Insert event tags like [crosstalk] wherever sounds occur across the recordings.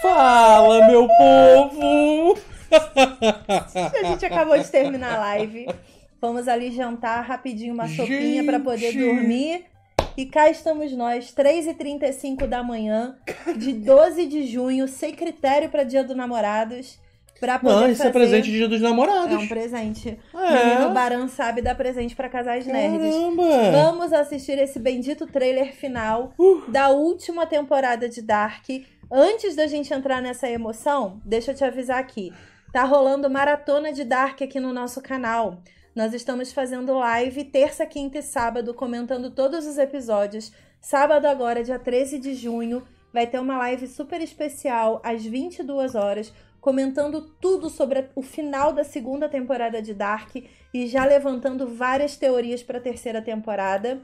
Fala, meu povo! A gente acabou de terminar a live. Vamos ali jantar rapidinho uma sopinha para poder dormir. E cá estamos nós, 3h35 da manhã, de 12 de junho, sem critério para Dia dos Namorados. Pra poder não, isso é fazer... é presente de Dia dos Namorados. É um presente. É. Menino Baran sabe dar presente para casais Caramba. nerds. Vamos assistir esse bendito trailer final uh. da última temporada de Dark. Antes da gente entrar nessa emoção, deixa eu te avisar aqui. Tá rolando maratona de Dark aqui no nosso canal. Nós estamos fazendo live terça, quinta e sábado, comentando todos os episódios. Sábado agora, dia 13 de junho, vai ter uma live super especial às 22 horas comentando tudo sobre o final da segunda temporada de Dark e já levantando várias teorias para a terceira temporada.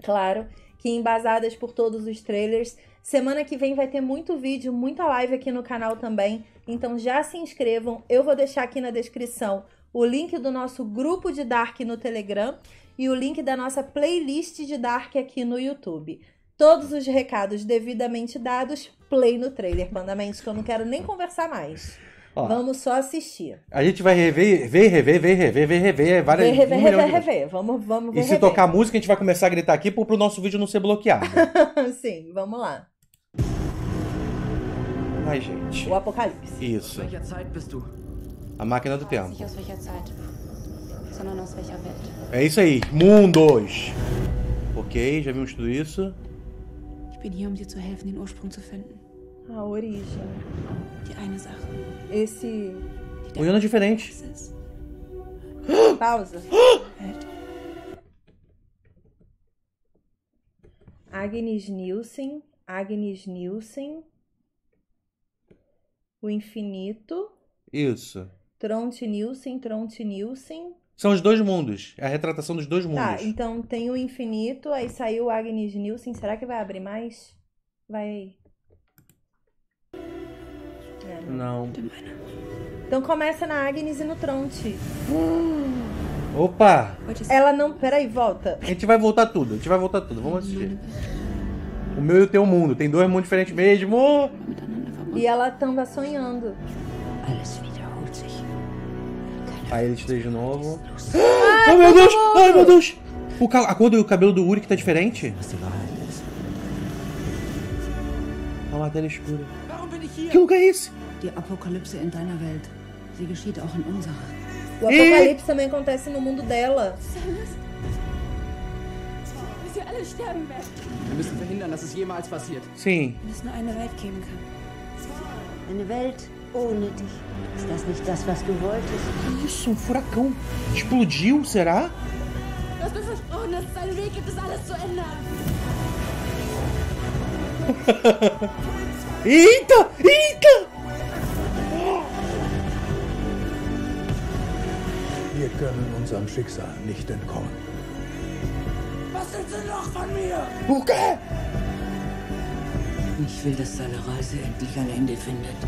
Claro, que embasadas por todos os trailers. Semana que vem vai ter muito vídeo, muita live aqui no canal também. Então já se inscrevam. Eu vou deixar aqui na descrição o link do nosso grupo de Dark no Telegram e o link da nossa playlist de Dark aqui no YouTube. Todos os recados devidamente dados, play no trailer, Mandamentos que eu não quero nem conversar mais. Ó, Vamos só assistir. A gente vai rever, ver, rever, ver, rever, ver, rever, é várias rever, rever, rever. vezes. Vamos, vamos E se rever. tocar música, a gente vai começar a gritar aqui pro, o nosso vídeo não ser bloqueado. [laughs] Sim, vamos lá. Ai, gente. O Apocalipse. Isso. A máquina do tempo. É isso aí. Mundos. Ok, já vimos tudo isso. Eu estou aqui um dir ajudar a den Ursprung a origem. Esse. Yuna é diferente. [gasps] Pausa. [gasps] Agnes Nielsen, Agnes Nielsen, o infinito. Isso. Tront Nielsen, Tront Nielsen. São os dois mundos, é a retratação dos dois tá, mundos. Tá, então tem o infinito, aí saiu o Agnes Nielsen, será que vai abrir mais? Vai não. Então começa na Agnes e no Tronte. Hum. Opa! Ela não. Peraí, volta. A gente vai voltar tudo, a gente vai voltar tudo. Vamos assistir. O meu e o teu mundo. Tem dois mundos diferentes mesmo. E ela tava sonhando. Aí te deu de novo. Ai, oh meu Deus! Ai meu Deus! O A cor do cabelo do Uri que tá diferente? É uma tela escura. Que lugar é esse? Die Apokalypse in deiner Welt. Sie geschieht auch in unserer. O apocalipse também acontece no mundo dela. Wir müssen verhindern, dass es jemals passiert. Sim. Wir müssen nur eine Welt geben kann. Eine Welt ohne dich. Ist das nicht das, was du wolltest? Isso, um furacão. Explodiu, será? Du hast mir versprochen, dass es Weg gibt, es alles zu ändern. [laughs] eita! Eita! können unserem Schicksal nicht entkommen. Was sind Sie noch von mir? Huke! Ich will, dass seine Reise endlich ein Ende findet.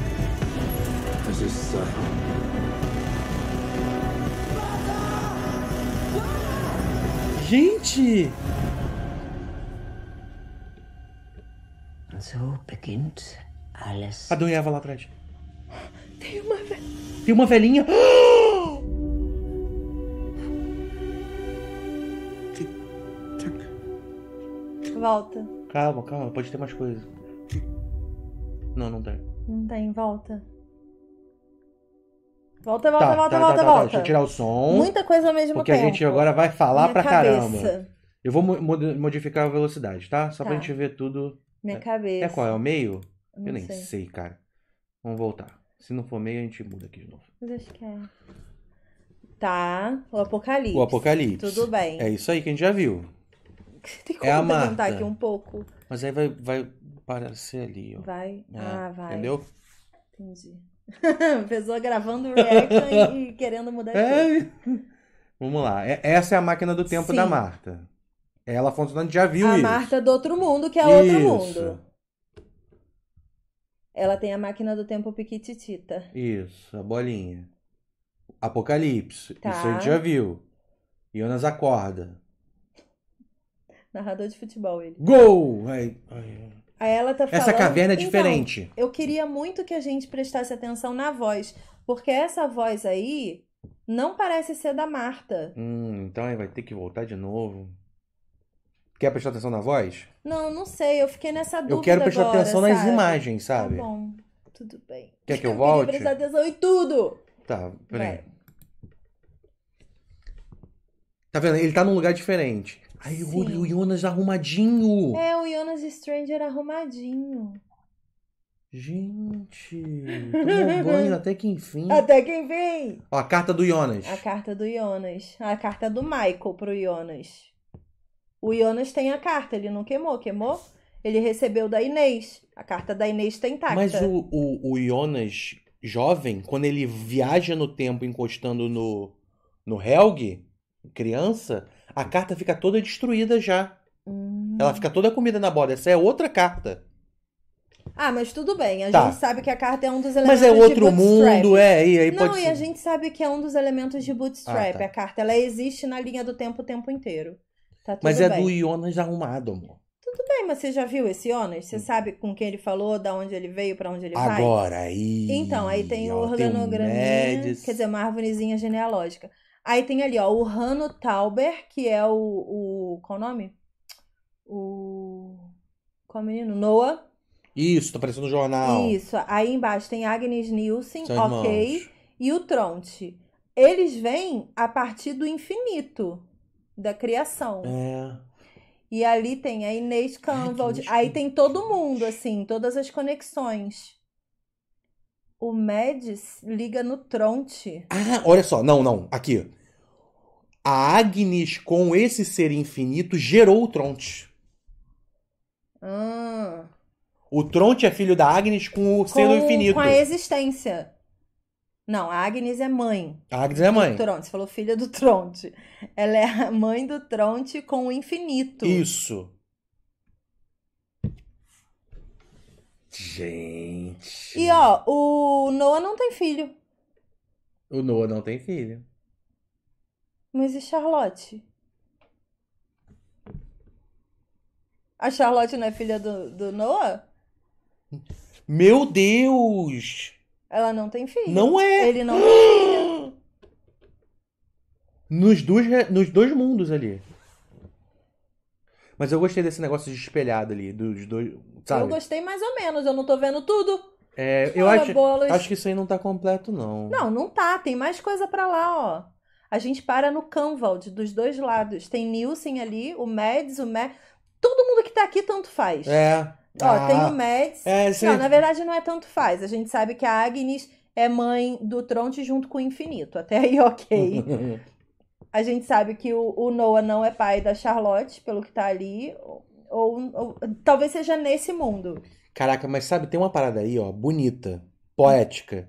Es ist Zeit. Gente! So beginnt alles. Cadê a Eva lá atrás? Tem uma velhinha. Tem uma velhinha. [gasps] volta. Calma, calma, pode ter mais coisa. Não, não tem. Não tem, volta. Volta, volta, tá, volta, tá, volta, tá, tá, tá. volta. Deixa eu tirar o som. Muita coisa ao mesmo porque tempo. Porque a gente agora vai falar Minha pra cabeça. caramba. Eu vou modificar a velocidade, tá? Só tá. pra gente ver tudo. Minha é, cabeça. É qual? É o meio? Não eu nem sei. sei. cara. Vamos voltar. Se não for meio, a gente muda aqui de novo. Mas acho que é. Tá. O apocalipse. O apocalipse. Tudo bem. É isso aí que a gente já viu. [laughs] Tem como é a levantar aqui um pouco? Mas aí vai, vai aparecer ali, ó. Vai? É, ah, vai. Entendeu? Entendi. [laughs] Pessoa gravando reaction [laughs] e querendo mudar é. Vamos lá. É, essa é a máquina do tempo Sim. da Marta. É ela funcionando já viu a isso. A Marta do outro mundo, que é isso. outro mundo. Ela tem a máquina do tempo piquititita. Isso, a bolinha. Apocalipse. Tá. Isso a gente já viu. Jonas acorda. Narrador de futebol, ele. Gol! Aí, aí. ela tá falando. Essa caverna é então, diferente. Eu queria muito que a gente prestasse atenção na voz. Porque essa voz aí não parece ser da Marta. Hum, então aí vai ter que voltar de novo. Quer prestar atenção na voz? Não, não sei. Eu fiquei nessa dúvida. Eu quero prestar agora, atenção sabe? nas imagens, tá sabe? Tá bom, tudo bem. Quer que eu volte? Eu queria prestar atenção em tudo. Tá, peraí. Tá vendo? Ele tá num lugar diferente. Aí olha o Jonas arrumadinho. É, o Jonas Stranger arrumadinho. Gente, tomou banho até que enfim. Até que enfim. Ó, a carta do Jonas. A carta do Jonas. A carta do Michael pro Jonas. O Jonas tem a carta, ele não queimou, queimou? Ele recebeu da Inês. A carta da Inês tá intacta. Mas o, o, o Jonas, jovem, quando ele viaja no tempo encostando no, no Helg, criança, a carta fica toda destruída já. Hum. Ela fica toda comida na borda. Essa é outra carta. Ah, mas tudo bem. A tá. gente sabe que a carta é um dos é elementos de Bootstrap. Mas é outro mundo, é. E aí Não, pode... e a gente sabe que é um dos elementos de ah, Bootstrap. Ah, tá. A carta, ela existe na linha do tempo o tempo inteiro. Tá mas é bem. do Jonas arrumado, amor. Tudo bem, mas você já viu esse Jonas? Você hum. sabe com quem ele falou, da onde ele veio, para onde ele Agora, vai? Agora, aí... Então, aí tem ó, o organograminha, um quer dizer, uma árvorezinha genealógica. Aí tem ali, ó, o Hanno Tauber, que é o. o qual o nome? O. Qual é o menino? Noah. Isso, tá aparecendo no jornal. Isso. Aí embaixo tem Agnes Nielsen, São ok. Irmãos. E o Tronte. Eles vêm a partir do infinito da criação. É. E ali tem a Inês Campbell aí tem todo mundo, assim, todas as conexões. O Medes liga no Tronte. Ah, olha só. Não, não. Aqui. A Agnes, com esse ser infinito, gerou o Tronte. Ah. O Tronte é filho da Agnes com o ser do infinito. Com a existência. Não, a Agnes é mãe. A Agnes é mãe. Tronte. Você falou filha do Tronte. Ela é a mãe do Tronte com o infinito. Isso. Gente. E ó, o Noah não tem filho. O Noah não tem filho. Mas e Charlotte? A Charlotte não é filha do, do Noah? Meu Deus! Ela não tem filho. Não é? Ele não tem filho. [gasps] Nos dois, nos dois mundos ali. Mas eu gostei desse negócio de espelhado ali, dos dois. Sabe? Eu gostei mais ou menos, eu não tô vendo tudo. É, eu acho, acho que isso aí não tá completo, não. Não, não tá. Tem mais coisa para lá, ó. A gente para no Canvald, dos dois lados. Tem Nielsen ali, o Mads, o Mads. Todo mundo que tá aqui tanto faz. É. Ó, ah, tem o Mads. É, Não, na verdade não é tanto faz. A gente sabe que a Agnes é mãe do Tronte junto com o Infinito. Até aí, ok. [laughs] a gente sabe que o, o Noah não é pai da Charlotte, pelo que tá ali. Ou, ou, talvez seja nesse mundo. Caraca, mas sabe, tem uma parada aí, ó, bonita, poética.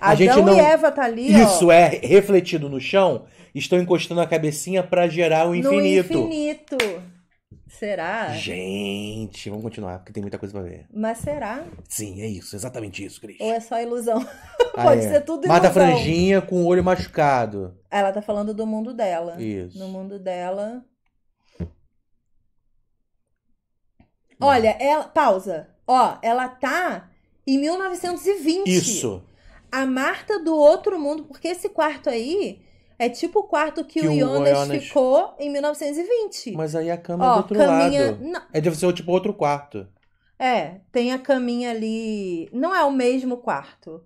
Adão a gente não... e Eva tá ali, Isso ó. é refletido no chão, estão encostando a cabecinha para gerar o infinito. No infinito. Será? Gente, vamos continuar, porque tem muita coisa pra ver. Mas será? Sim, é isso, exatamente isso, Cris. Ou é só ilusão? Ah, [laughs] Pode é. ser tudo ilusão. Mata franjinha com o olho machucado. Ela tá falando do mundo dela. Isso. No mundo dela. Olha, ela. Pausa. Ó, ela tá em 1920. Isso. A Marta do outro mundo, porque esse quarto aí é tipo o quarto que, que o Jonas, Jonas ficou em 1920. Mas aí a cama Ó, é do outro caminha... lado. Não. É deve ser tipo outro quarto. É, tem a caminha ali. Não é o mesmo quarto.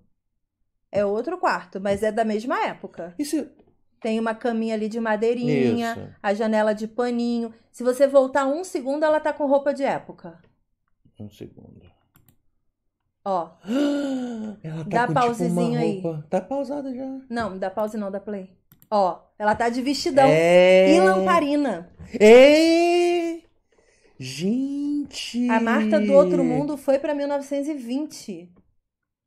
É outro quarto, mas é da mesma época. Isso. Tem uma caminha ali de madeirinha, Isso. a janela de paninho. Se você voltar um segundo, ela tá com roupa de época. Um segundo. Ó. [gasps] Ela tá dá com, pausezinho tipo, aí. Tá pausada já. Não, dá pause não, dá play. Ó, ela tá de vestidão. É... E lamparina. É... Gente! A Marta do Outro Mundo foi pra 1920.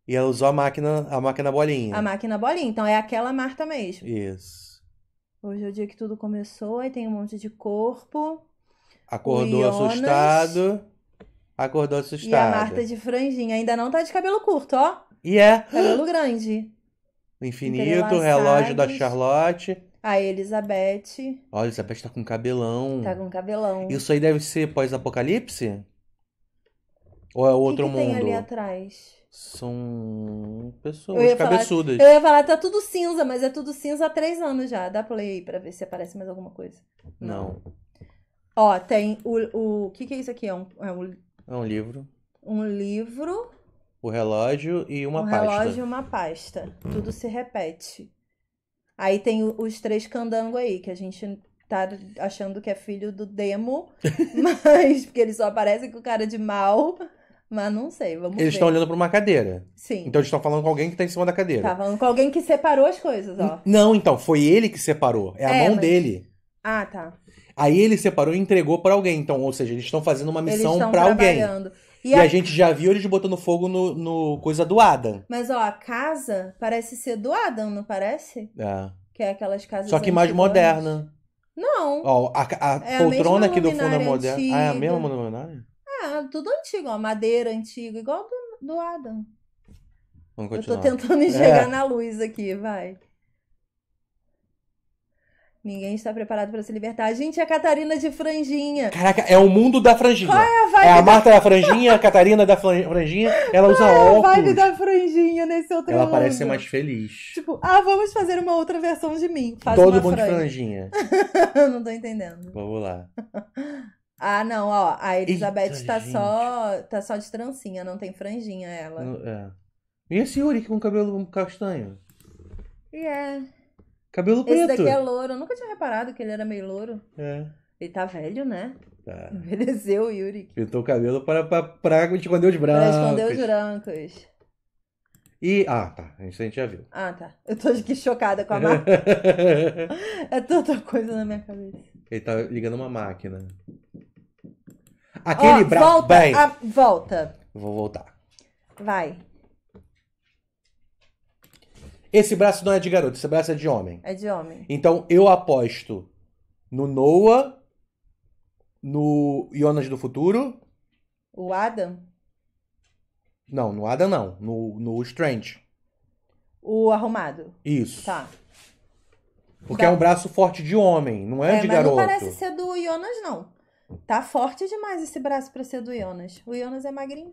E ela usou a máquina, a máquina bolinha. A máquina bolinha, então é aquela Marta mesmo. Isso. Hoje é o dia que tudo começou, aí tem um monte de corpo. Acordou assustado. Acordou assustado. E a Marta de franjinha. Ainda não tá de cabelo curto, ó. E yeah. é. Cabelo grande. Infinito, Relógio da Charlotte. A Elizabeth. olha a Elizabeth tá com cabelão. Tá com cabelão. Isso aí deve ser pós-apocalipse? Ou é outro que que mundo? tem ali atrás? São pessoas eu cabeçudas. Falar, eu ia falar, tá tudo cinza, mas é tudo cinza há três anos já. Dá play aí pra ver se aparece mais alguma coisa. Não. Ó, tem o. O que, que é isso aqui? É um, é um, é um livro. Um livro. O relógio e uma um pasta. relógio e uma pasta. Tudo se repete. Aí tem os três candango aí, que a gente tá achando que é filho do demo, [laughs] mas porque eles só aparecem com cara de mal. Mas não sei, vamos Eles estão olhando para uma cadeira. Sim. Então eles estão falando com alguém que está em cima da cadeira. Tá falando com alguém que separou as coisas, ó. Não, então, foi ele que separou. É a é, mão mas... dele. Ah, tá. Aí ele separou e entregou para alguém. Então, ou seja, eles estão fazendo uma missão para alguém. Trabalhando. E, e a... a... gente já viu eles botando fogo no, no coisa do Adam. Mas ó, a casa parece ser do Adam, não parece? É. Que é aquelas casas. Só que mais moderna. Não. Ó, a, a é poltrona a aqui do fundo é moderna. Ah, é a mesma luminária? Ah, tudo antigo, ó. Madeira antiga, igual do, do Adam. Vamos continuar. Eu tô tentando [laughs] é. enxergar é. na luz aqui, vai. Ninguém está preparado para se libertar. A gente é a Catarina de franjinha. Caraca, é o mundo da franjinha. Qual é a vibe? É a Marta da, [laughs] franjinha, a Catarina da franjinha. Ela usa Qual é óculos. a vibe da franjinha nesse outro ela mundo. Ela parece ser mais feliz. Tipo, ah, vamos fazer uma outra versão de mim. Faz Todo mundo franja. de franjinha. [laughs] não tô entendendo. Vamos lá. [laughs] Ah, não, ó. A Elizabeth Eita, tá gente. só, tá só de trancinha, não tem franjinha ela. É. E esse Yuri com cabelo castanho? E yeah. é. Cabelo preto. Esse daqui é louro. Eu nunca tinha reparado que ele era meio louro. É. Ele tá velho, né? Tá. [laughs] Envelheceu o Yuri. Pintou o cabelo para, para, para esconder os brancos. Para esconder os brancos. E. Ah, tá. A gente, a gente já viu. Ah, tá. Eu tô aqui chocada com a [laughs] máquina. é tanta coisa na minha cabeça. Ele tá ligando uma máquina. Aquele Ó, braço. Volta, a... Ah, volta. Vou voltar. Vai. Esse braço não é de garoto, esse braço é de homem. É de homem. Então eu aposto no Noah, no Jonas do Futuro. O Adam? Não, no Adam não. No, no Strange. O arrumado. Isso. Tá. Porque Dá. é um tá. braço forte de homem, não é, é de mas garoto. Não parece ser do Jonas, não. Tá forte demais esse braço pra ser do Jonas. O Jonas é magrinho.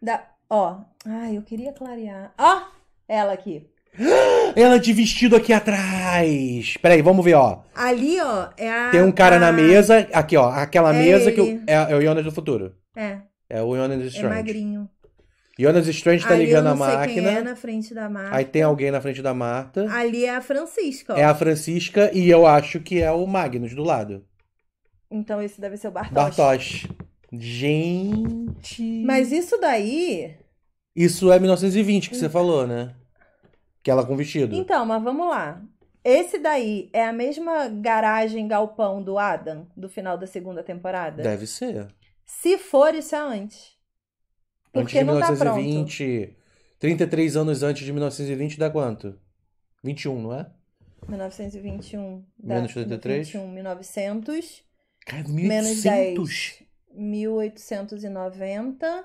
Dá... Ó. Ai, eu queria clarear. Ó, ela aqui. [gasps] Ela de vestido aqui atrás. Peraí, vamos ver, ó. Ali, ó, é a. Tem um cara a... na mesa. Aqui, ó. Aquela é mesa ele. que. O, é, é, o Jonas do futuro. É. É o Jonas é Strange. É magrinho. Jonas Strange tá ligando a máquina. é na frente da Marta. Aí tem alguém na frente da Marta. Ali é a Francisca, ó. É a Francisca e eu acho que é o Magnus do lado. Então esse deve ser o Bartosz. Bartosz. Gente. Mas isso daí. Isso é 1920 que você falou, né? que ela com vestido. Então, mas vamos lá. Esse daí é a mesma garagem galpão do Adam, do final da segunda temporada? Deve ser. Se for, isso é antes. Porque antes de não 1920, tá pronto. 33 anos antes de 1920 dá quanto? 21, não é? 1921. Menos 33? 21, 1900. Cara, 1800? Menos 10. 1890.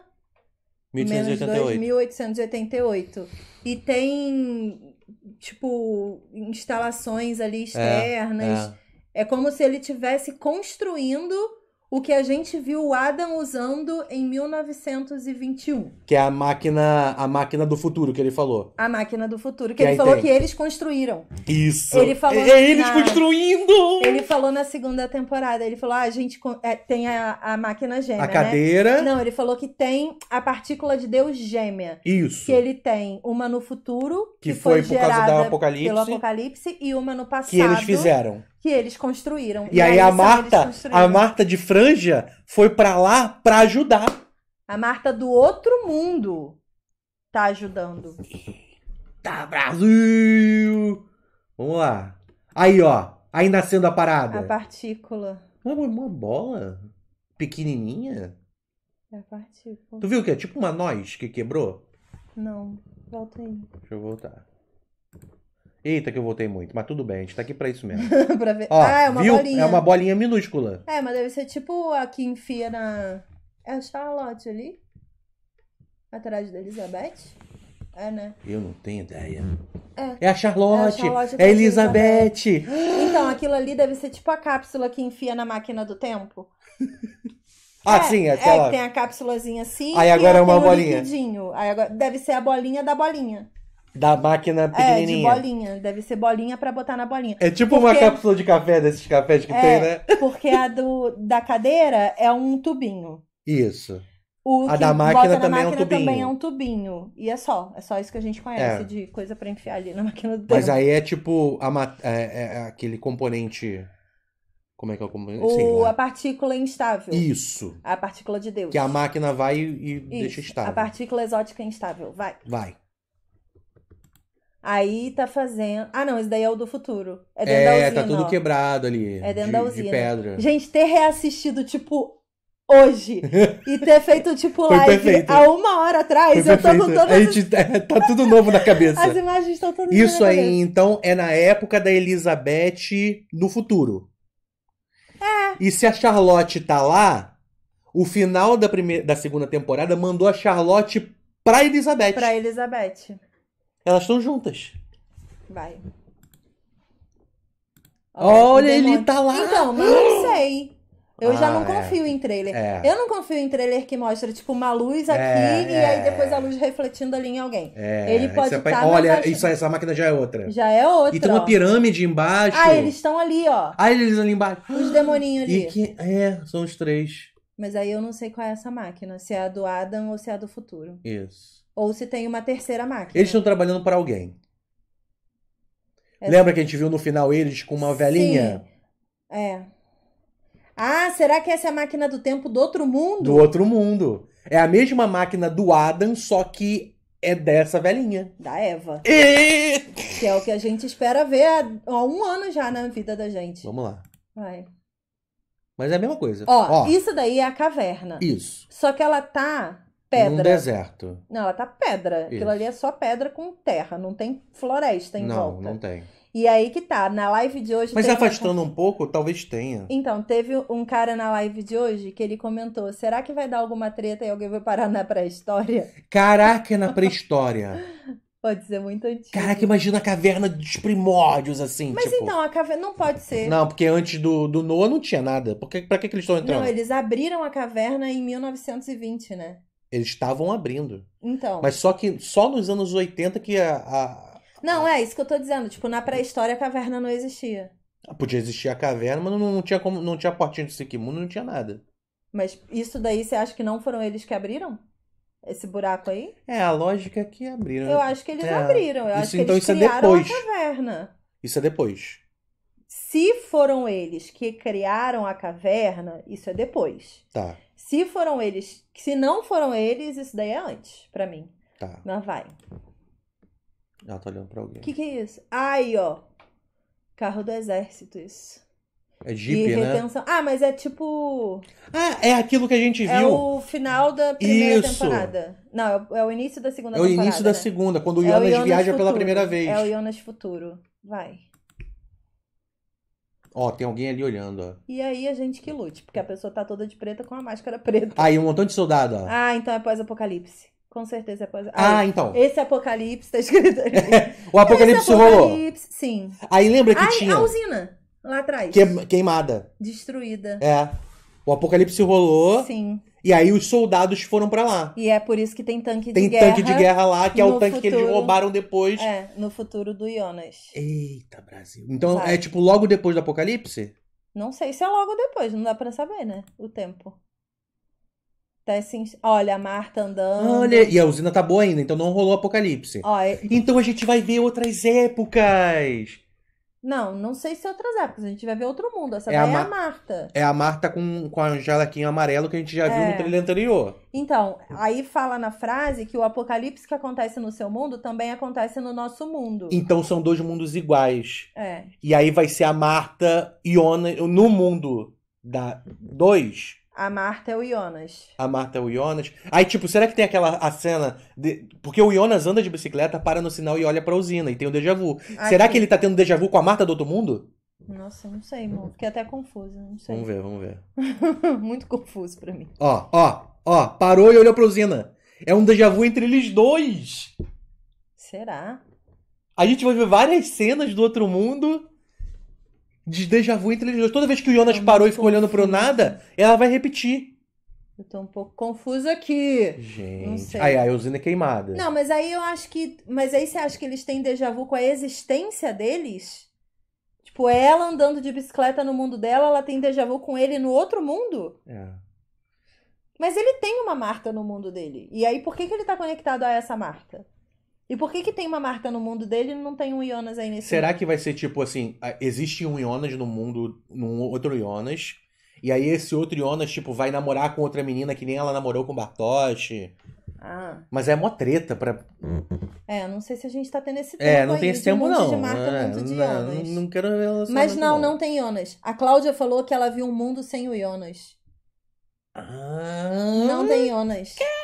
1888. Menos 2.888. E tem, tipo, instalações ali é, externas. É, é. é como se ele tivesse construindo o que a gente viu o Adam usando em 1921. Que é a máquina, a máquina do futuro que ele falou. A máquina do futuro, que, que ele é falou tem. que eles construíram. Isso. Ele falou é eles na... construindo! Ele falou na segunda temporada, ele falou, ah, a gente é, tem a, a máquina gêmea, A né? cadeira. Né? Não, ele falou que tem a partícula de Deus gêmea. Isso. Que ele tem uma no futuro, que, que foi, foi por causa do apocalipse. Pelo apocalipse, e uma no passado. Que eles fizeram que eles construíram. E, e aí, aí, a Marta, a Marta de franja foi para lá para ajudar. A Marta do outro mundo tá ajudando. Tá, Brasil! Vamos lá. Aí, ó. Aí nascendo a parada. A partícula. Uma, uma bola pequenininha. É a partícula. Tu viu que é tipo uma nós que quebrou? Não. Volta aí. Deixa eu voltar. Eita, que eu voltei muito, mas tudo bem, a gente tá aqui pra isso mesmo. [laughs] pra ver. Ó, ah, é uma viu? bolinha. É uma bolinha minúscula. É, mas deve ser tipo a que enfia na. É a Charlotte ali? Atrás da Elizabeth? É, né? Eu não tenho ideia. É, é a Charlotte. É a, Charlotte, é a Elizabeth. Elizabeth. [gasps] Então, aquilo ali deve ser tipo a cápsula que enfia na máquina do tempo. ah, é, sim, é aquela. É, tem a cápsulazinha assim. Aí agora é uma bolinha. Um Aí agora... Deve ser a bolinha da bolinha. Da máquina pequenininha. É, de bolinha. Deve ser bolinha para botar na bolinha. É tipo porque... uma cápsula de café desses cafés que é, tem, né? Porque a do, da cadeira é um tubinho. Isso. O a da é máquina, também, máquina é um também, é um tubinho. E é só. É só isso que a gente conhece é. de coisa para enfiar ali na máquina do tempo. Mas aí é tipo a, é, é, é, aquele componente. Como é que é o componente? O, né? a partícula instável. Isso. A partícula de Deus. Que a máquina vai e, e deixa estável. A partícula exótica instável. Vai. Vai. Aí tá fazendo. Ah, não, esse daí é o do futuro. É dentro é, da usina. É, tá tudo ó. quebrado ali. É dentro de, da usina. De pedra. Gente, ter reassistido, tipo, hoje [laughs] e ter feito, tipo, live há uma hora atrás, Foi eu perfeito. tô com todas. gente, é, tá tudo novo na cabeça. As imagens estão todas Isso aí, cabeça. então, é na época da Elizabeth no futuro. É. E se a Charlotte tá lá, o final da, primeira, da segunda temporada mandou a Charlotte pra Elizabeth. Pra Elizabeth. Elas estão juntas. Vai. Olha, ele tá lá. Então, mas não [gasps] sei. Eu ah, já não ah, é. confio é. em trailer. É. Eu não confio em trailer que mostra, tipo, uma luz é, aqui é, e aí depois a luz refletindo ali em alguém. É, ele pode estar. Tá olha, isso, essa máquina já é outra. Já é outra. E tem uma pirâmide embaixo. Ah, eles estão ali, ó. Ah, eles ali embaixo. Os demoninhos ali. E que... É, são os três. Mas aí eu não sei qual é essa máquina. Se é a do Adam ou se é a do futuro. Isso ou se tem uma terceira máquina. Eles estão trabalhando para alguém. É. Lembra que a gente viu no final eles com uma velhinha? Sim. É. Ah, será que essa é a máquina do tempo do outro mundo? Do outro mundo. É a mesma máquina do Adam, só que é dessa velhinha. Da Eva. E... Que é o que a gente espera ver há um ano já na vida da gente. Vamos lá. Vai. Mas é a mesma coisa. Ó, Ó, isso daí é a caverna. Isso. Só que ela tá pedra. Num deserto. Não, ela tá pedra. Isso. Aquilo ali é só pedra com terra, não tem floresta em não, volta. Não, não tem. E aí que tá, na live de hoje. Mas afastando uma... um pouco, talvez tenha. Então, teve um cara na live de hoje que ele comentou: será que vai dar alguma treta e alguém vai parar na pré-história? Caraca, na [laughs] pré-história! Pode ser muito antigo. Caraca, imagina a caverna dos primórdios, assim. Mas tipo... então, a caverna. Não pode ser. Não, porque antes do, do Noah não tinha nada. Porque pra que, que eles estão entrando? Não, eles abriram a caverna em 1920, né? Eles estavam abrindo. Então. Mas só que só nos anos 80 que a. a não, a... é isso que eu tô dizendo. Tipo, na pré-história a caverna não existia. Ah, podia existir a caverna, mas não, não tinha como. Não tinha portinha de Sikimundo, não tinha nada. Mas isso daí você acha que não foram eles que abriram? Esse buraco aí? É, a lógica é que abriram. Eu acho que eles é. abriram. Eu isso, acho que então, eles isso é criaram é depois. a caverna. Isso é depois. Se foram eles que criaram a caverna, isso é depois. Tá. Se foram eles, se não foram eles, isso daí é antes, para mim. Tá. Mas vai. Ela ah, tá olhando pra alguém. O que, que é isso? Aí, ó. Carro do exército, isso. É Jeep, né? Retenção. Ah, mas é tipo. Ah, é aquilo que a gente é viu. É o final da primeira Isso. temporada. Não, é o é início da segunda temporada. É o início da né? segunda, quando o é Jonas, é viaja Futuro. pela primeira vez. É o Jonas Futuro. Vai. Ó, tem alguém ali olhando, ó. E aí a gente que lute, porque a pessoa tá toda de preta com a máscara preta. Aí, um montão de soldado, ó. Ah, então é pós-apocalipse. Com certeza é pós Ah, aí, então. Esse apocalipse tá escrito ali. [laughs] o apocalipse, esse rolou. sim. Aí lembra que Ai, tinha. A usina, lá atrás. Queimada. Destruída. É. O apocalipse rolou. Sim. E aí os soldados foram para lá. E é por isso que tem tanque de guerra. Tem tanque de guerra lá, que é o tanque futuro, que eles roubaram depois. É, no futuro do Jonas. Eita, Brasil. Então Vai. é tipo logo depois do apocalipse? Não sei se é logo depois, não dá para saber, né? O tempo. Tá assim, olha, a Marta andando. Olha, e a usina tá boa ainda, então não rolou apocalipse. Ó, é... Então a gente vai ver outras épocas. Não, não sei se é outras épocas. a gente vai ver outro mundo. Essa é daí é a Ma- é a Marta. É a Marta com, com a jalequinha amarelo que a gente já viu no é. trailer anterior. Então, aí fala na frase que o apocalipse que acontece no seu mundo também acontece no nosso mundo. Então são dois mundos iguais. É. E aí vai ser a Marta e Ona no mundo da dois. A Marta é o Jonas. A Marta é o Jonas. Aí, tipo, será que tem aquela a cena. De... Porque o Jonas anda de bicicleta, para no sinal e olha pra usina e tem o déjà vu. Aqui. Será que ele tá tendo déjà vu com a Marta do outro mundo? Nossa, não sei, irmão. Fiquei até confuso, não sei. Vamos ver, vamos ver. [laughs] Muito confuso para mim. Ó, ó, ó, parou e olhou pra usina. É um déjà vu entre eles dois. Será? A gente vai ver várias cenas do outro mundo de déjà vu entre eles dois. Toda vez que o Jonas parou e ficou olhando pro nada, ela vai repetir. Eu tô um pouco confusa aqui. Gente. Não sei. Aí a usina é queimada. Não, mas aí eu acho que. Mas aí você acha que eles têm déjà vu com a existência deles? Tipo, é ela andando de bicicleta no mundo dela, ela tem déjà vu com ele no outro mundo? É. Mas ele tem uma marca no mundo dele. E aí, por que, que ele tá conectado a essa marca? E por que que tem uma Marta no mundo dele e não tem um Jonas aí nesse Será mundo? que vai ser tipo assim, existe um Jonas no mundo, num outro Jonas, e aí esse outro Jonas, tipo, vai namorar com outra menina que nem ela namorou com Bartoshi. Ah. Mas é mó treta pra... É, não sei se a gente tá tendo esse é, tempo É, não tem esse tempo é, um não. Marta, é, um não, não, quero ver Mas não, não, não tem Jonas. A Cláudia falou que ela viu um mundo sem o Jonas. Ah. Não tem Jonas. Que?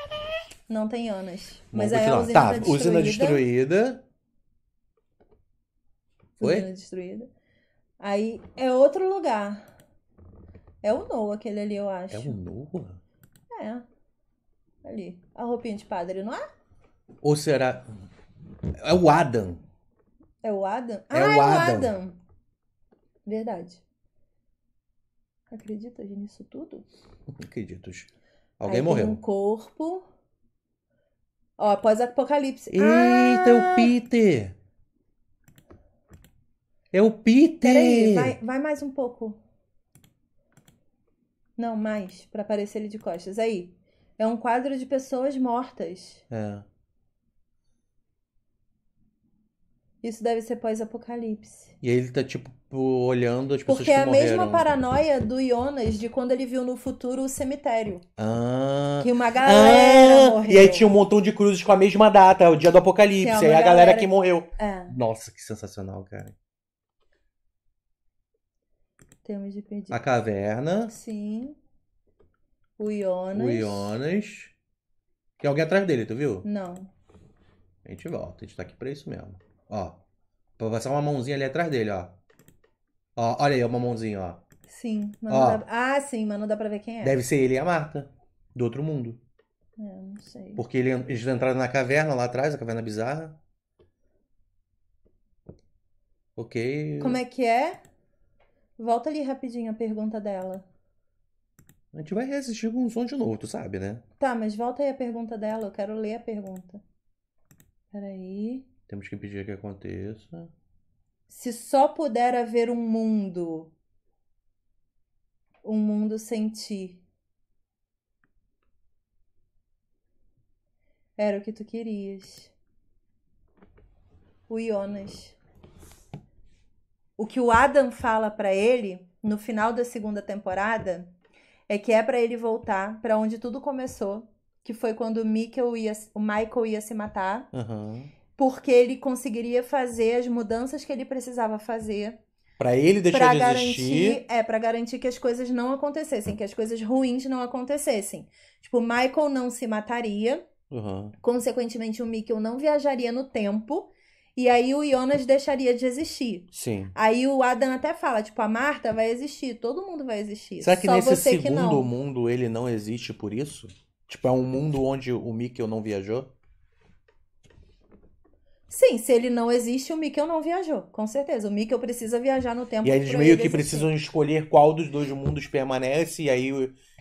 Não tem Anas. Mas aí a usina tá, tá destruída. Usina destruída. Foi? Usina destruída. Aí é outro lugar. É o Noah aquele ali, eu acho. É o Noah? É. Ali. A roupinha de padre, não é? Ou será. É o Adam. É o Adam? É ah, o Adam. É o Adam. Verdade. Acreditas nisso tudo? Acredito. Alguém Aí morreu. Tem um corpo. Ó, após o apocalipse. Eita, ah! é o ah! Peter! É o Peter! Peraí, vai, vai mais um pouco. Não, mais, para aparecer ele de costas. Aí. É um quadro de pessoas mortas. É. Isso deve ser pós-apocalipse. E aí ele tá, tipo, olhando as pessoas Porque é a mesma tá paranoia do Jonas de quando ele viu no futuro o cemitério. Ah. Que uma galera ah, morreu. E aí tinha um montão de cruzes com a mesma data, é o dia do apocalipse. Aí a galera que morreu. É. Nossa, que sensacional, cara. Temos de pedir. A caverna. Sim. O Jonas. O Jonas. Tem alguém atrás dele, tu viu? Não. A gente volta, a gente tá aqui pra isso mesmo. Ó. Pra passar uma mãozinha ali atrás dele, ó. Ó, olha aí, uma mãozinha, ó. Sim, mas Ó. não dá... Ah, sim, mas não dá pra ver quem é. Deve ser ele e a Marta, do outro mundo. É, não sei. Porque ele- eles entraram na caverna lá atrás, a caverna bizarra. Ok. Como é que é? Volta ali rapidinho a pergunta dela. A gente vai resistir com um som de novo, tu sabe, né? Tá, mas volta aí a pergunta dela, eu quero ler a pergunta. Peraí. Temos que pedir que aconteça. Se só puder haver um mundo, um mundo sem ti. Era o que tu querias. O Jonas. O que o Adam fala para ele no final da segunda temporada é que é para ele voltar para onde tudo começou, que foi quando o, ia, o Michael ia se matar. Uhum porque ele conseguiria fazer as mudanças que ele precisava fazer para ele deixar pra de garantir, existir. É, para garantir que as coisas não acontecessem, que as coisas ruins não acontecessem. Tipo, Michael não se mataria. Uhum. Consequentemente, o Mikkel não viajaria no tempo. E aí o Jonas deixaria de existir. Sim. Aí o Adam até fala, tipo, a Marta vai existir, todo mundo vai existir. Será que Só nesse segundo mundo ele não existe por isso? Tipo, é um mundo onde o Mikkel não viajou? Sim, se ele não existe, o Mikkel não viajou, com certeza. O Mikkel precisa viajar no tempo. E eles meio que existir. precisam escolher qual dos dois mundos permanece, e aí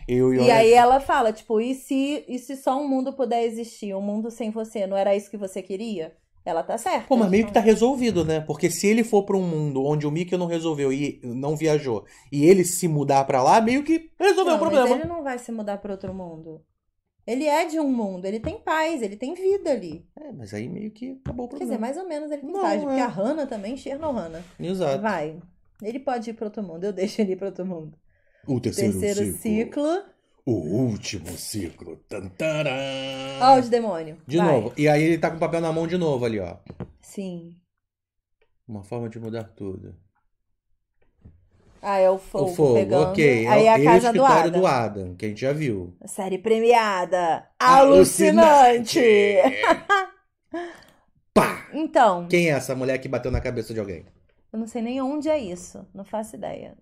eu, e E aí ela fala, tipo, e se, e se só um mundo puder existir? Um mundo sem você, não era isso que você queria? Ela tá certa. Pô, mas meio que tá resolvido, né? Porque se ele for para um mundo onde o Mikkel não resolveu e não viajou, e ele se mudar para lá, meio que resolveu não, o problema. Mas ele não vai se mudar para outro mundo. Ele é de um mundo, ele tem paz, ele tem vida ali. É, mas aí meio que acabou o problema. Quer dizer, mais ou menos ele tem não, paz, é. porque a Hannah também enxerga o Hannah. Exato. Vai. Ele pode ir para outro mundo, eu deixo ele ir para outro mundo. O terceiro, terceiro ciclo. ciclo. O último ciclo. Tantará. Ó, oh, os demônio. De Vai. novo. E aí ele tá com o papel na mão de novo ali, ó. Sim. Uma forma de mudar tudo. Ah, é o fogo. O fogo, pegando. ok. Aí é a casa do Adam. do Adam, que a gente já viu. Série premiada. Ah, alucinante! Alucinante. Pá! Então. Quem é essa mulher que bateu na cabeça de alguém? Eu não sei nem onde é isso. Não faço ideia.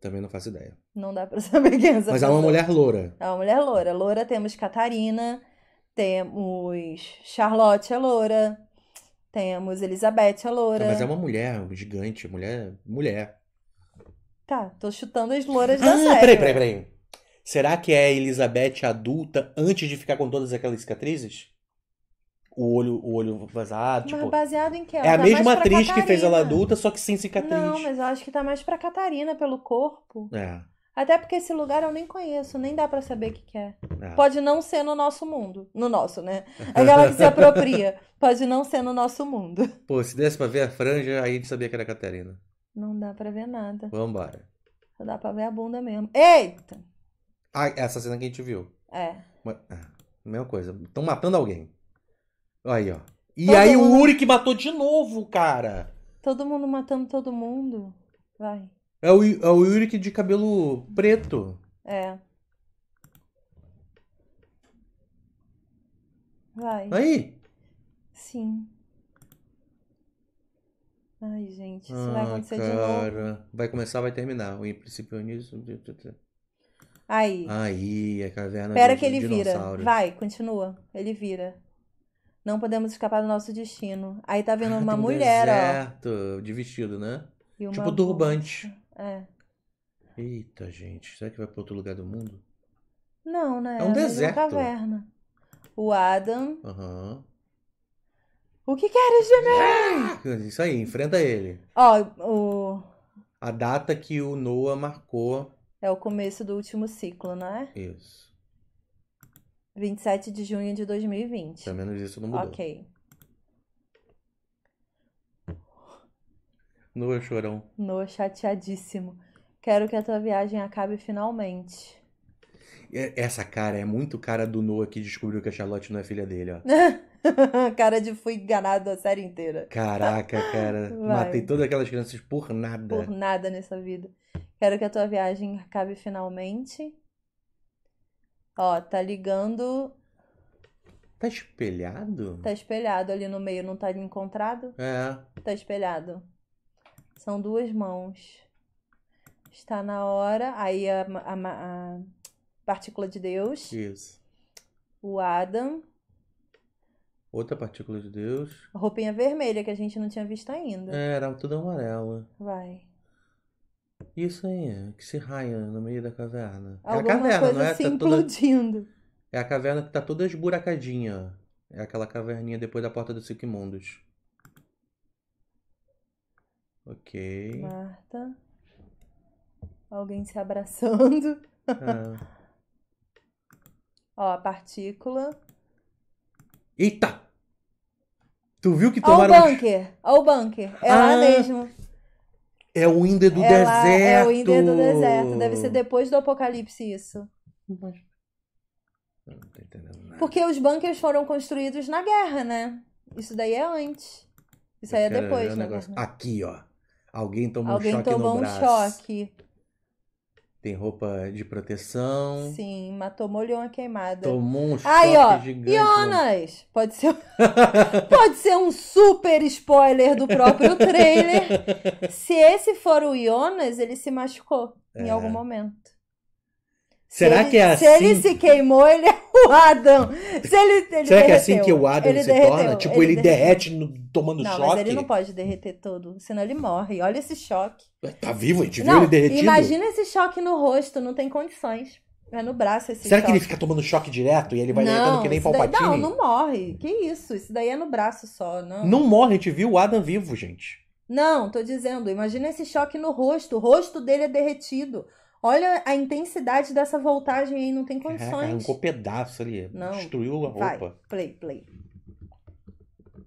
Também não faço ideia. Não dá pra [laughs] saber quem é essa Mas é uma mulher loura. É uma mulher loura. Loura temos Catarina, temos Charlotte é loura, temos Elizabeth é loura. mas é uma mulher um gigante, mulher. Mulher. Tá, tô chutando as louras ah, da série. Peraí, peraí, peraí. Será que é a Elizabeth adulta antes de ficar com todas aquelas cicatrizes? O olho, o olho vazado, tipo... Mas baseado em quê? É ela é a tá mesma atriz que fez ela adulta, só que sem cicatriz. Não, mas eu acho que tá mais pra Catarina, pelo corpo. É. Até porque esse lugar eu nem conheço, nem dá para saber o que, que é. é. Pode não ser no nosso mundo. No nosso, né? Aquela é que se apropria. [laughs] Pode não ser no nosso mundo. Pô, se desse pra ver a franja, aí a gente sabia que era a Catarina. Não dá pra ver nada. Vambora. Só dá pra ver a bunda mesmo. Eita! Ah, essa cena que a gente viu. É. Mas, ah, mesma coisa. Estão matando alguém. Aí, ó. E todo aí mundo... o Uri que matou de novo, cara. Todo mundo matando todo mundo. Vai. É o, é o Yurik de cabelo preto. É. Vai. Aí. Sim. Ai, gente, isso ah, vai acontecer cara. de novo. Vai começar, vai terminar. O princípio nisso. Aí. Aí, a caverna espera que ele vira. Vai, continua. Ele vira. Não podemos escapar do nosso destino. Aí tá vendo ah, uma mulher, deserto, ó. de vestido, né? tipo turbante. É. Eita, gente. Será que vai pra outro lugar do mundo? Não, né? É um deserto. É uma caverna. O Adam. Aham. Uhum o que queres de mim? É, isso aí, enfrenta ele. Ó, o. A data que o Noah marcou. É o começo do último ciclo, não é? Isso. 27 de junho de 2020. Pelo menos isso não mudou. Ok. Noah chorão. Noah chateadíssimo. Quero que a tua viagem acabe finalmente. É, essa cara é muito cara do Noah que descobriu que a Charlotte não é filha dele, ó. [laughs] [laughs] cara de fui enganado a série inteira. Caraca, cara. [laughs] Vai. Matei todas aquelas crianças por nada. Por nada nessa vida. Quero que a tua viagem acabe finalmente. Ó, tá ligando. Tá espelhado? Tá espelhado ali no meio, não tá encontrado? É. Tá espelhado. São duas mãos. Está na hora. Aí a, a, a partícula de Deus. Isso. O Adam Outra partícula de Deus. A roupinha vermelha que a gente não tinha visto ainda. É, era tudo amarela. Vai. Isso aí, é, que se raia no meio da caverna. Alguma é a caverna, coisa não é? Tá se tá implodindo. Toda... É a caverna que tá toda esburacadinha. É aquela caverninha depois da porta dos cinco mundos Ok. Marta. Alguém se abraçando. É. [laughs] Ó, a partícula. Eita! Tu viu que tomaram... Olha o bunker. Olha o bunker. É ah, lá mesmo. É o Inder do é deserto. Lá, é o Inder do deserto. Deve ser depois do apocalipse isso. Não tô entendendo nada. Porque os bunkers foram construídos na guerra, né? Isso daí é antes. Isso aí é depois, né? Aqui, ó. Alguém tomou Alguém um choque tomou no um choque. Tem roupa de proteção. Sim, mas tomou a uma queimada. Tomou um choque Aí, ó, gigante. Jonas, pode ser, [laughs] pode ser um super spoiler do próprio trailer. [laughs] se esse for o Jonas, ele se machucou é. em algum momento. Será ele, que é assim? Se ele assim? se queimou, ele é o Adão. Se ele, ele Será derreteu. que é assim que o Adão se derreteu. torna? Tipo, ele, ele derrete no, tomando não, choque? Não, ele não pode derreter todo, senão ele morre. Olha esse choque. Tá vivo, a gente não, viu ele derretido. Imagina esse choque no rosto, não tem condições. É no braço esse Será choque. que ele fica tomando choque direto e ele vai derretendo que nem Palpatine? Daí, não, não morre. Que isso? Isso daí é no braço só, não. Não morre, a gente viu o Adam vivo, gente. Não, tô dizendo, imagina esse choque no rosto. O rosto dele é derretido. Olha a intensidade dessa voltagem aí, não tem condições. Caraca, arrancou pedaço ali, não. destruiu a Vai. roupa. Play, play.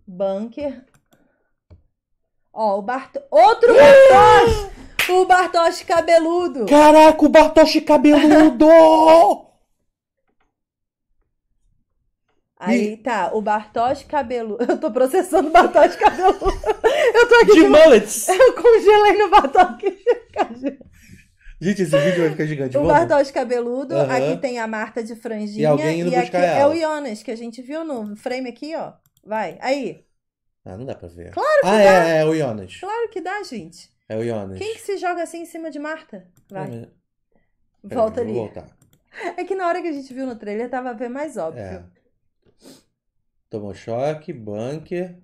Bunker. Ó, o Bart... Outro Bartosz! o Bartosz cabeludo! Caraca, o Bartosz cabeludo! Aí tá, o Bartosz cabeludo. Eu tô processando o Bartosz cabeludo. Eu tô aqui. De com... mullets! Eu congelei no Bartosz. [laughs] Gente, esse vídeo vai ficar gigante. O bardos cabeludo, uhum. aqui tem a Marta de franjinha. E alguém indo e buscar é ela. é o Jonas, que a gente viu no frame aqui, ó. Vai, aí. Ah, não dá pra ver. Claro que ah, dá. Ah, é, é, o Jonas. Claro que dá, gente. É o Jonas. Quem que se joga assim em cima de Marta? Vai. É. Volta ali. Vou voltar. [laughs] É que na hora que a gente viu no trailer, tava a ver mais óbvio. É. Tomou choque, bunker.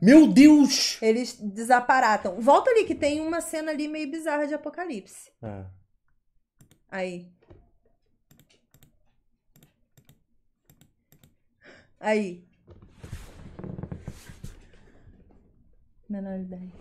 Meu Deus! Eles desaparatam. Volta ali, que tem uma cena ali meio bizarra de apocalipse. É. Aí. Aí. Menoridade.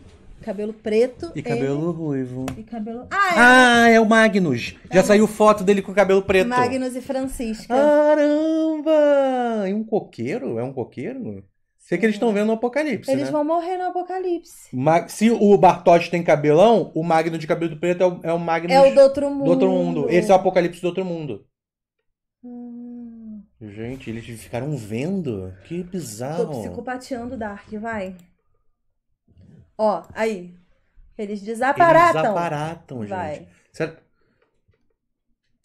Cabelo preto. E cabelo ele... ruivo. E cabelo... Ah, é... ah, é o Magnus. É. Já saiu foto dele com cabelo preto. Magnus e Francisca. Caramba! E um coqueiro? É um coqueiro? Sei que eles estão hum. vendo o Apocalipse. Eles né? vão morrer no Apocalipse. Ma Se o Bartosz tem cabelão, o Magno de cabelo preto é o, é o Magno. É o do outro mundo. Do outro mundo. Esse é o Apocalipse do outro mundo. Hum. Gente, eles ficaram vendo? Que bizarro. Tô psicopateando Dark, vai. Ó, aí. Eles desaparatam. Eles desaparatam, gente. Vai. Será...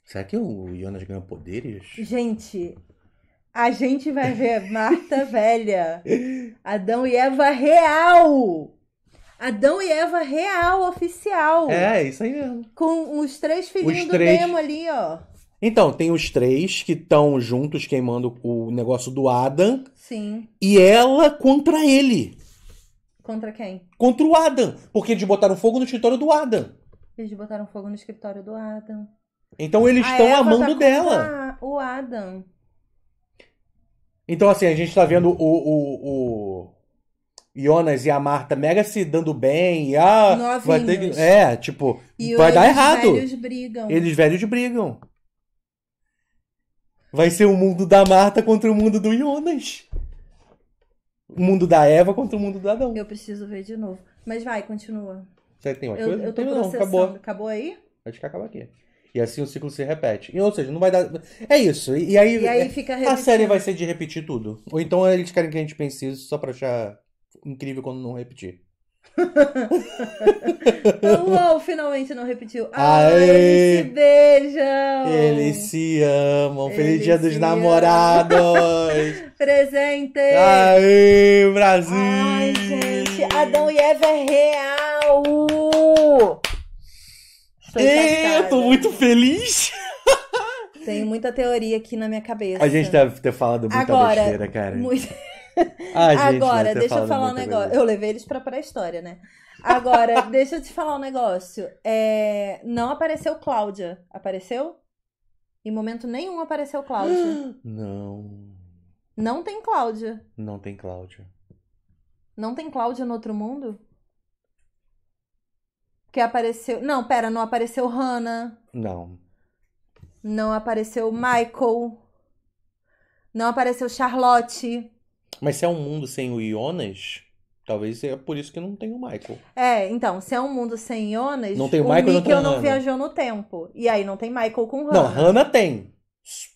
Será que o Jonas ganha poderes? Gente, a gente vai ver Marta velha. Adão e Eva real. Adão e Eva real, oficial. É, é isso aí mesmo. Com os três filhinhos os três... do Nemo ali, ó. Então, tem os três que estão juntos queimando o negócio do Adam. Sim. E ela contra ele. Contra quem? Contra o Adam. Porque eles botaram fogo no escritório do Adam. Eles botaram fogo no escritório do Adam. Então eles estão amando tá dela. O Adam. Então, assim, a gente tá vendo o, o, o Jonas e a Marta mega se dando bem. E ah, vai ter que, É, tipo, e vai dar errado. Eles velhos brigam. Eles velhos brigam. Vai ser o mundo da Marta contra o mundo do Jonas. O mundo da Eva contra o mundo do Adão. Eu preciso ver de novo. Mas vai, continua. Você tem mais eu, coisa? Eu tô não, processando. acabou. acabou aí? Acho que acaba aqui. E assim o ciclo se repete. E, ou seja, não vai dar. É isso. E, e aí, e aí é, a série vai ser de repetir tudo. Ou então eles querem que a gente pense isso só pra achar incrível quando não repetir. Uou, [laughs] finalmente não repetiu. Ah, Aê, eles se beijam. Eles se amam. Feliz dia dos namorados. [laughs] Presente. Aê, Brasil. Ai, gente, Adão e Eva é real é, eu tô muito feliz. [laughs] Tem muita teoria aqui na minha cabeça. A gente deve ter falado muita Agora, besteira, cara. Muito... [laughs] Ah, Agora, deixa eu falar um negócio. Eu levei eles pra pré-história, né? Agora, [laughs] deixa eu te falar um negócio. É... Não apareceu Cláudia. Apareceu? Em momento nenhum apareceu Cláudia. [gasps] Não. Não tem Cláudia. Não tem Cláudia. Não tem Cláudia no outro mundo? Que apareceu. Não, pera, não apareceu Hannah. Não. Não apareceu Michael. Não apareceu Charlotte. Mas se é um mundo sem o Jonas, talvez é por isso que não tem o Michael. É, então, se é um mundo sem Jonas, não tem o, Michael, o Michael, não, não viajou no tempo. E aí não tem Michael com Hannah. Não, Hannah tem.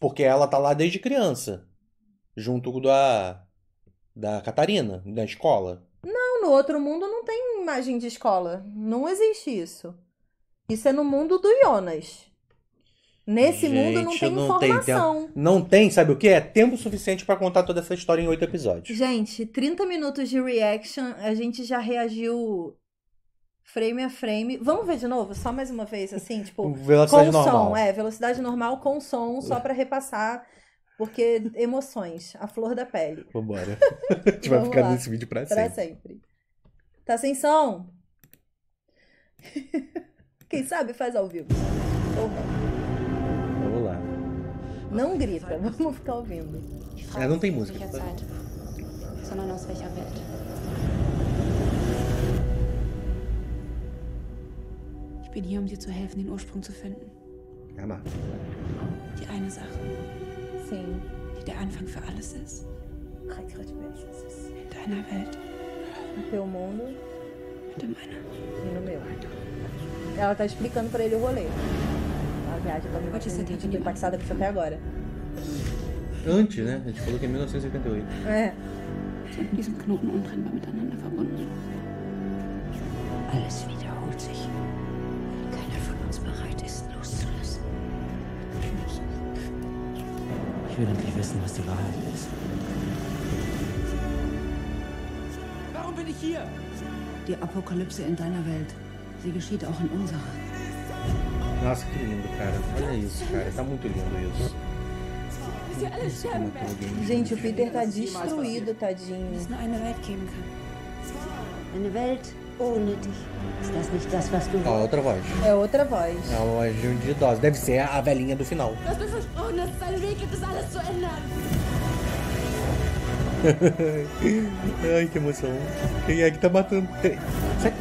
Porque ela tá lá desde criança. Junto da. Da Catarina, da escola. Não, no outro mundo não tem imagem de escola. Não existe isso. Isso é no mundo do Jonas. Nesse Gente, mundo não tem não informação. Tem não tem, sabe o que? É tempo suficiente para contar toda essa história em oito episódios. Gente, 30 minutos de reaction, a gente já reagiu frame a frame. Vamos ver de novo, só mais uma vez, assim, [laughs] tipo, velocidade com normal. som, é, velocidade normal com som, só para repassar, porque emoções, a flor da pele. Vambora. [laughs] a gente vai ficar lá. nesse vídeo para sempre. Pra sempre. Tá sem som? [laughs] Quem sabe faz ao vivo. Ou não. Vamos lá. Não grita, vamos ficar ouvindo. Ela não tem música. Zeit, sondern aus welcher Welt. Ich bin hier, um dir zu helfen, den Ursprung zu finden. Ja, mach. Die eine Sache. Sim. Die der Anfang für alles ist. In deiner Welt. no teu mundo e no meu. Ela tá explicando pra ele o rolê. A viagem pra 1920 foi né? passada que até agora. Antes, né? A gente falou que é 1958. É. Knoten untrennbar miteinander Alles wiederholt sich. Keiner von uns bereit ist, loszulassen. Ich will endlich wissen, was die Wahrheit ist. mich hier. Die Apokalypse in deiner Welt, sie geschieht auch in unserer. Nossa, que lindo, cara. Olha isso, cara. Tá muito lindo isso. Gente, o Peter tá destruído, tadinho. Eine Welt ohne dich. É outra voz. É outra voz. É uma voz de idosa. Deve ser a velhinha do final. Das ist versprochen, dass es einen Weg gibt, das alles zu ändern. [laughs] Ai, que emoção. Quem é que tá matando? Sai.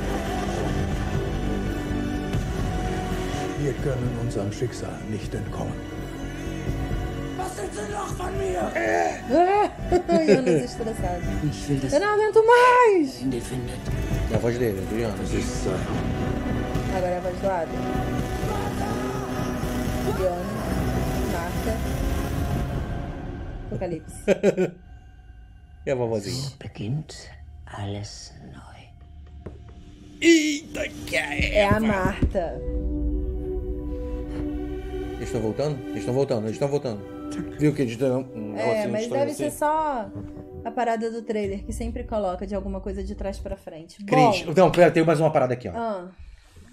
Wir können unserem Schicksal nicht entkommen. Was sind Sie noch von mir? Äh. Ich will das Eu não aguento mais! Ende findet. É a voz Agora vai do Adam. Marta, Apocalipse. [laughs] E a vovozinha? beginnt alles neu. Eita, que é? É a Marta. Eles estão voltando? Eles estão voltando, eles estão voltando. Viu que eles estão? É, mas deve assim? ser só a parada do trailer, que sempre coloca de alguma coisa de trás pra frente. Cris, não, pera, tem mais uma parada aqui, ó. Ah.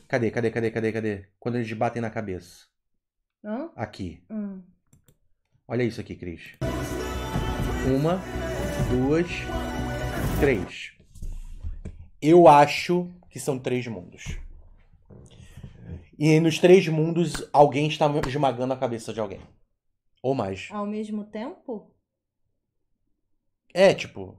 Cadê, cadê, cadê, cadê, cadê? Quando eles batem na cabeça. Hã? Aqui. Hum. Olha isso aqui, Cris. Uma, duas, três. Eu acho que são três mundos. E nos três mundos, alguém está esmagando a cabeça de alguém. Ou mais. Ao mesmo tempo? É, tipo.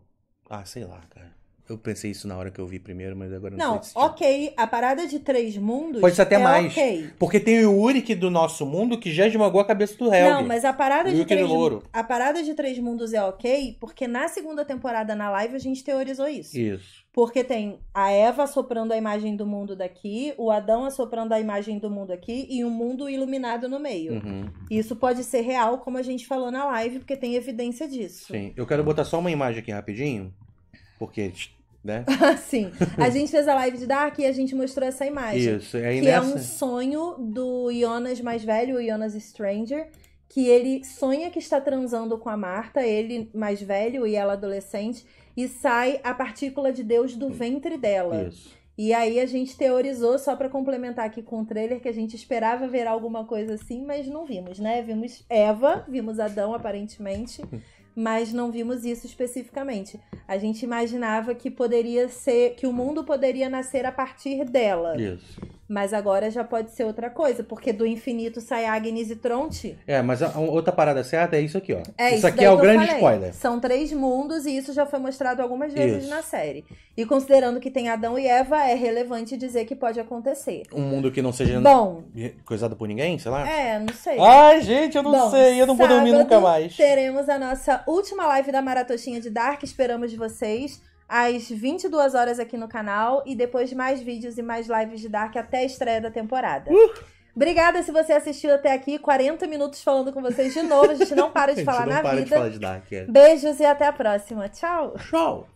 Ah, sei lá, cara. Eu pensei isso na hora que eu vi primeiro, mas agora não, não sei. Não, ok. A parada de três mundos. Pode ser até é mais. Okay. Porque tem o Yurik do nosso mundo que já esmagou a cabeça do Helg. Não, mas a parada o de três. Louro. A parada de três mundos é ok, porque na segunda temporada, na live, a gente teorizou isso. Isso. Porque tem a Eva soprando a imagem do mundo daqui, o Adão soprando a imagem do mundo aqui e um mundo iluminado no meio. Uhum. Isso pode ser real, como a gente falou na live, porque tem evidência disso. Sim. Eu quero botar só uma imagem aqui rapidinho, porque né? [laughs] Sim. A gente fez a live de Dark e a gente mostrou essa imagem. Isso. E é aí que nessa... é um sonho do Jonas mais velho, o Jonas Stranger, que ele sonha que está transando com a Marta, ele mais velho e ela adolescente, e sai a partícula de Deus do ventre dela. Isso. E aí a gente teorizou, só para complementar aqui com o trailer, que a gente esperava ver alguma coisa assim, mas não vimos, né? Vimos Eva, vimos Adão, aparentemente. [laughs] mas não vimos isso especificamente. A gente imaginava que poderia ser, que o mundo poderia nascer a partir dela. Isso. Mas agora já pode ser outra coisa, porque do infinito sai Agnes e Tronte. É, mas a, a outra parada certa é isso aqui, ó. É isso, isso aqui é o grande falei. spoiler. São três mundos e isso já foi mostrado algumas vezes isso. na série. E considerando que tem Adão e Eva, é relevante dizer que pode acontecer. Um mundo que não seja Bom, coisado por ninguém, sei lá? É, não sei. Ai, gente, eu não Bom, sei, eu não vou dormir nunca mais. Teremos a nossa última live da Maratoxinha de Dark, esperamos vocês às 22 horas aqui no canal e depois mais vídeos e mais lives de Dark até a estreia da temporada. Uh! Obrigada se você assistiu até aqui. 40 minutos falando com vocês de novo. A gente não para [laughs] de falar na vida. A gente não para vida. de falar de Dark. É. Beijos e até a próxima. Tchau. Tchau.